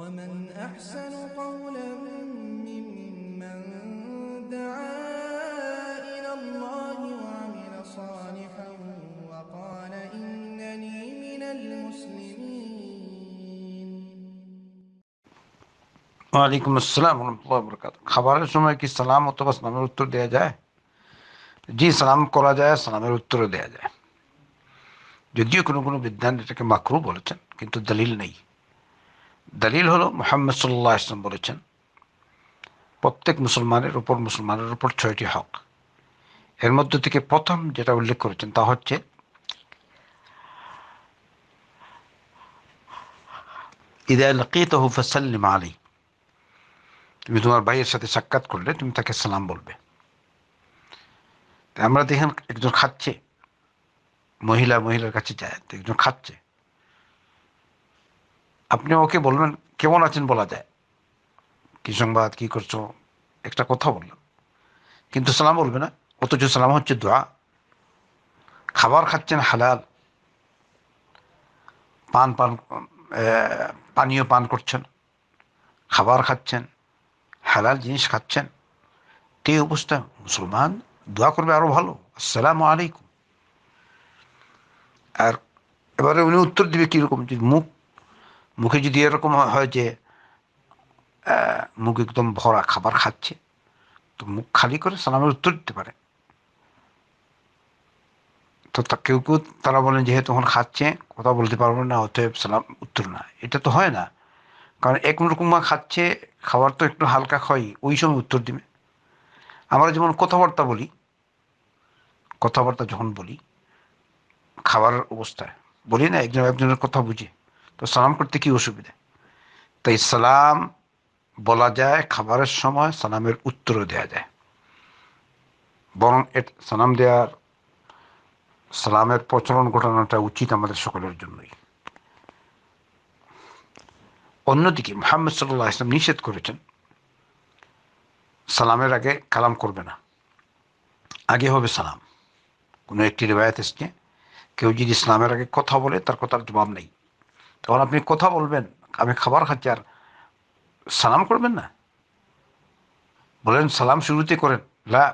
ومن أحسن قولا ممن دعا إلى الله وعمل صالحا وقال إنني من المسلمين وعليكم السلام ورحمة الله وبركاته خبر সময় কি السلام অথবা من উত্তর দেয়া যায় জি سلام করা যায় সালামের উত্তর দেয়া যায় যদিও কোনো কোনো বিদ্যান এটাকে মাকরু বলেছেন কিন্তু দলিল নেই দলিল হলো মোহাম্মদ সাল্লাহ ইসলাম বলেছেন প্রত্যেক মুসলমানের উপর মুসলমানের উপর ছয়টি হক এর মধ্যে থেকে প্রথম যেটা উল্লেখ করেছেন তা হচ্ছে ইদা লকিতহু ফসাল্লিম আলী তুমি তোমার ভাইয়ের সাথে সাক্ষাৎ করলে তুমি তাকে সালাম বলবে আমরা দেখেন একজন খাচ্ছে মহিলা মহিলার কাছে যায় একজন খাচ্ছে আপনি ওকে বলবেন কেমন আছেন বলা যায় কি সংবাদ কি করছো একটা কথা বললাম কিন্তু সালাম বলবে না অথচ সালাম হচ্ছে দোয়া খাবার খাচ্ছেন হালাল পান পান পানীয় পান করছেন খাবার খাচ্ছেন হালাল জিনিস খাচ্ছেন কে অবস্থা মুসলমান দোয়া করবে আরও ভালো আসসালাম আলাইকুম আর এবারে উনি উত্তর দিবে কীরকম যে মুখ মুখে যদি এরকম হয় যে মুখ একদম ভরা খাবার খাচ্ছে তো মুখ খালি করে সালামের উত্তর দিতে পারে তো তা কেউ কেউ তারা বলেন যেহেতু তখন খাচ্ছে কথা বলতে পারবো না অতএব সালাম উত্তর না এটা তো হয় না কারণ এক রকমা খাচ্ছে খাবার তো একটু হালকা খাই ওই সময় উত্তর দিবে আমরা যেমন কথাবার্তা বলি কথাবার্তা যখন বলি খাবার অবস্থায় বলি না একজন একজনের কথা বুঝে তো সালাম করতে কি অসুবিধা তাই সালাম বলা যায় খাবারের সময় সালামের উত্তর দেয়া যায় বরং সালাম দেওয়ার সালামের প্রচলন ঘটানোটা উচিত আমাদের সকলের জন্যই অন্যদিকে মোহাম্মদ সাল্লাহ ইসলাম নিষেধ করেছেন সালামের আগে কালাম করবে না আগে হবে সালাম কোনো একটি রেবায়াত এসছে কেউ যদি ইসলামের আগে কথা বলে তার কথার জবাব নেই তখন আপনি কথা বলবেন আমি খাবার খাচ্ছি আর সালাম করবেন না বলেন সালাম শুরুতে করেন লা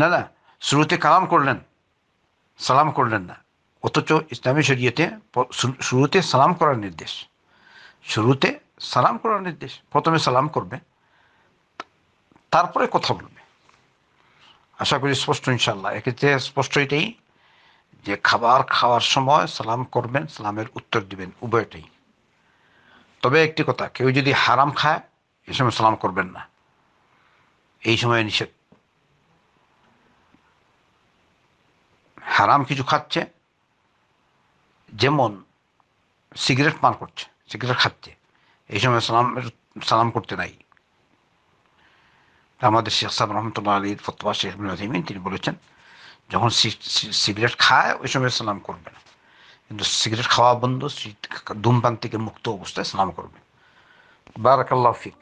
না না শুরুতে কালাম করলেন সালাম করলেন না অথচ ইসলামী শরিয়তে শুরুতে সালাম করার নির্দেশ শুরুতে সালাম করার নির্দেশ প্রথমে সালাম করবে তারপরে কথা বলবে আশা করি স্পষ্ট ইনশাল্লাহ এক্ষেত্রে স্পষ্ট এটাই যে খাবার খাওয়ার সময় সালাম করবেন সালামের উত্তর দিবেন উভয়টাই তবে একটি কথা কেউ যদি হারাম খায় এ সময় সালাম করবেন না এই সময় নিষেধ হারাম কিছু খাচ্ছে যেমন সিগারেট পান করছে সিগারেট খাচ্ছে এই সময় সালাম সালাম করতে নাই আমাদের শেখ সাহেব রহমতুল্লাহ আলীর ফতোয়া শেখ তিনি বলেছেন যখন সিগারেট খায় ওই সময় স্নান করবে না কিন্তু সিগারেট খাওয়া বন্ধ ধূমপান থেকে মুক্ত অবস্থায় স্নান করবে বারাকাল্লাহ ফিক